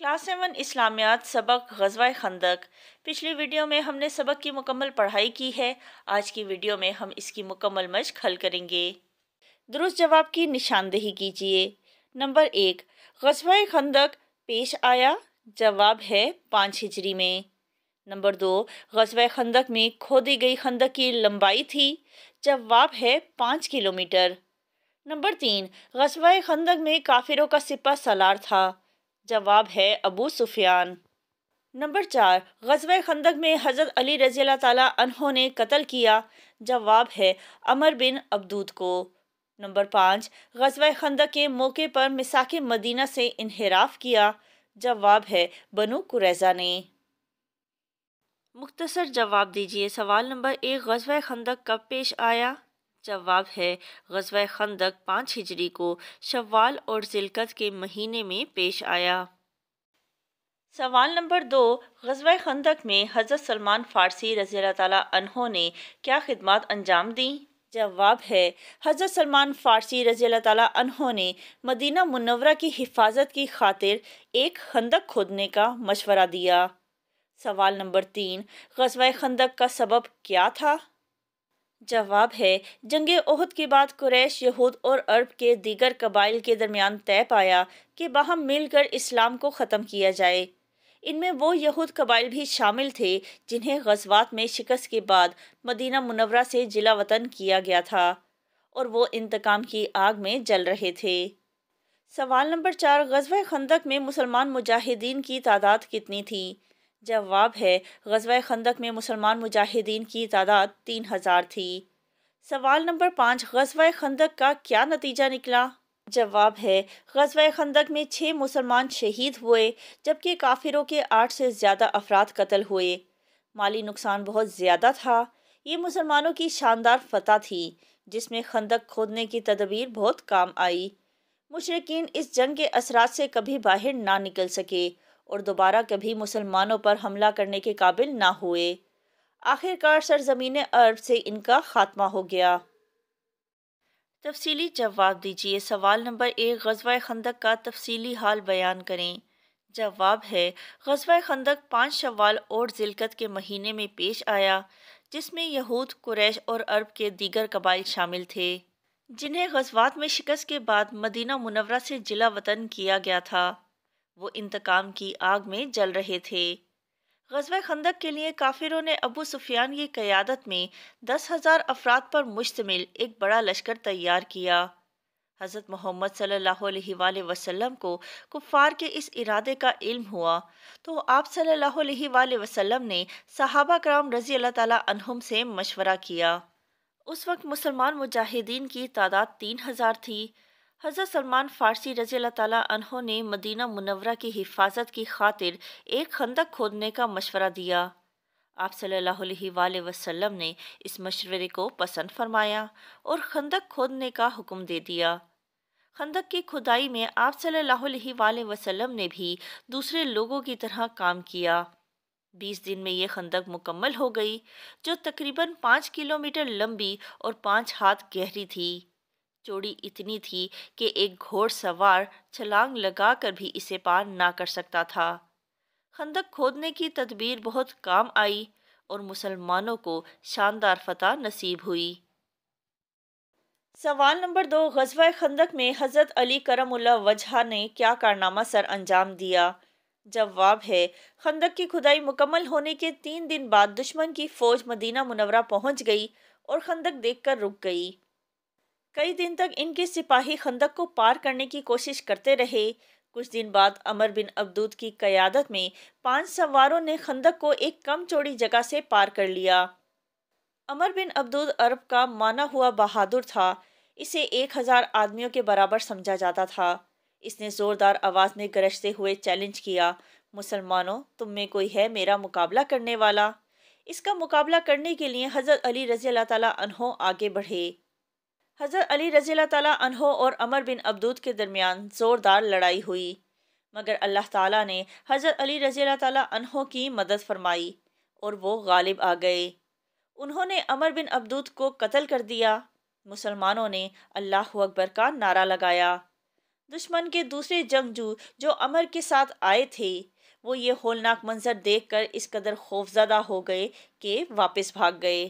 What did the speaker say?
class seven इस्लामियात सबक गजवा खंदक पिछली वीडियो में हमने सबक की मुकम्मल पढ़ाई की है आज की वीडियो में हम इसकी मुकम्मल मश्क हल करेंगे दुरुस्त जवाब की निशानदेही कीजिए नंबर एक गजवा खंदक पेश आया जवाब है पाँच हिजरी में नंबर दो गजवा खंदक में खोदी गई खंदक की लंबाई थी जवाब है पाँच किलोमीटर नंबर तीन गजवा खंदक में काफिरों का सिपा सलार था जवाब है अबू सुफियान नंबर चार गजब खंदक में हज़रत अली रज़ी तहों ने कत्ल किया जवाब है अमर बिन अब्दूद को नंबर पाँच गजब खंदक के मौके पर मिसाक मदीना से इनहराफ किया जवाब है बनु कुरैजा ने मुख्तसर जवाब दीजिए सवाल नंबर एक गजब खंदक कब पेश आया जवाब है गजब खंदक पाँच हिजरी को शवाल और जिलकत के महीने में पेश आया सवाल नंबर दो गजवा खंदक में हज़रत सलमान फ़ारसी रज़ी तहों ने क्या खिदमत अंजाम दी जवाब है हज़रत सलमान फ़ारसी रज़ी तहों ने मदीना मुनवरा की हिफाजत की खातिर एक खंदक खोदने का मशवरा दिया सवाल नंबर तीन गजब खंदक का सबब क्या था जवाब है जंग ओहद के बाद कुरैश यहूद और अरब के दीगर कबाइल के दरमियान तय पाया कि बाहम मिलकर इस्लाम को ख़त्म किया जाए इनमें वो यहूद कबाइल भी शामिल थे जिन्हें गजवात में शिकस्त के बाद मदीना मुनवरा से जिला वतन किया गया था और वो इंतकाम की आग में जल रहे थे सवाल नंबर चार गजब खंदक में मुसलमान मुजाहिदीन की तादाद कितनी थी जवाब है गजवा खंदक में मुसलमान मुजाहिदीन की तादाद तीन हज़ार थी सवाल नंबर पाँच गजवा खंदक का क्या नतीजा निकला जवाब है गजवा खंदक में छः मुसलमान शहीद हुए जबकि काफिरों के आठ से ज़्यादा अफराद कत्ल हुए माली नुकसान बहुत ज़्यादा था ये मुसलमानों की शानदार फतह थी जिसमें खंदक खोदने की तदबीर बहुत काम आई मुशरकिन इस जंग के असरात से कभी बाहर ना निकल सके और दोबारा कभी मुसलमानों पर हमला करने के काबिल ना हुए आखिरकार सरजमीन अरब से इनका खात्मा हो गया तफसीली जवाब दीजिए सवाल नंबर एक गजवा खंदक का तफसीली हाल बयान करें जवाब है गजवा खंदक पाँच शवाल और जिलकत के महीने में पेश आया जिसमें यहूद कुरैश और अरब के दीगर कबाइल शामिल थे जिन्हें गजवात में शिकस्त के बाद मदीना मुनवरा से जिला वतन किया गया था वो इंतकाम की आग में जल रहे थे गजब खंदक के लिए काफिरों ने अबू सुफियान की क़्यादत में दस हज़ार अफराद पर मुश्तमिल एक बड़ा लश्कर तैयार किया हज़रत मोहम्मद सल्लल्लाहु वसम को कुफ़ार के इस इरादे का इल्म हुआ तो आप सल्ला अलैहि ने सहाबा कराम रज़ी अल्लाह तहम से मशवरा किया उस वक्त मुसलमान मुजाहिदीन की तादाद तीन हज़ार थी हज़रत सलमान फ़ारसी रजी तहों ने मदीना मुनवरा की हिफाजत की खातिर एक खंदक खोदने का मशवरा दिया आप सल्लल्लाहु अलैहि ने इस मशवरे को पसंद फरमाया और खंदक खोदने का हुक्म दे दिया खंदक की खुदाई में आप सल अलैहि ने भी दूसरे लोगों की तरह काम किया बीस दिन में यह खंदक मुकम्मल हो गई जो तकरीबन पाँच किलोमीटर लंबी और पाँच हाथ गहरी थी चौड़ी इतनी थी कि एक घोड़सवार छलांग लगाकर भी इसे पार ना कर सकता था खंदक खोदने की तदबीर बहुत काम आई और मुसलमानों को शानदार फतह नसीब हुई सवाल नंबर दो गजवा खंदक में हज़रत अली करमुल्ला वजहा ने क्या कारनामा सर अंजाम दिया जवाब है खंदक की खुदाई मुकम्मल होने के तीन दिन बाद दुश्मन की फ़ौज मदीना मुनवरा पहुंच गई और खंदक देखकर रुक गई कई दिन तक इनके सिपाही खंदक को पार करने की कोशिश करते रहे कुछ दिन बाद अमर बिन अब्दूद की कयादत में पांच सवारों ने खंदक को एक कम चौड़ी जगह से पार कर लिया अमर बिन अब्दूद अरब का माना हुआ बहादुर था इसे एक हज़ार आदमियों के बराबर समझा जाता था इसने ज़ोरदार आवाज़ में गरजते हुए चैलेंज किया मुसलमानों तुम में कोई है मेरा मुकाबला करने वाला इसका मुकाबला करने के लिए हज़रत अली रज़ी अल्लाह तला आगे बढ़े हज़रत अली रज़ी तहो और अमर बिन अब्दूद के दरमियान ज़ोरदार लड़ाई हुई मगर अल्लाह ताला ने हज़रत अली रज़ी तहो की मदद फरमाई और वो गालिब आ गए उन्होंने अमर बिन अब्दूद को कत्ल कर दिया मुसलमानों ने अल्लाह अकबर का नारा लगाया दुश्मन के दूसरे जंगजू जो अमर के साथ आए थे वो ये होलनाक मंजर देखकर इस कदर खौफजदा हो गए कि वापस भाग गए